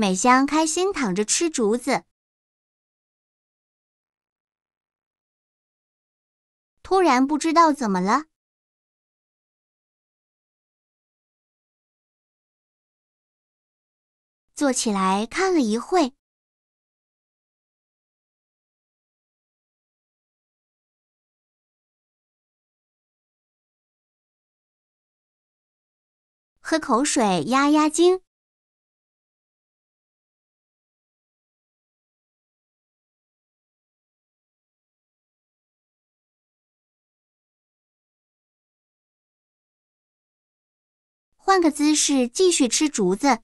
美香开心躺着吃竹子，突然不知道怎么了，坐起来看了一会，喝口水压压惊。换个姿势，继续吃竹子。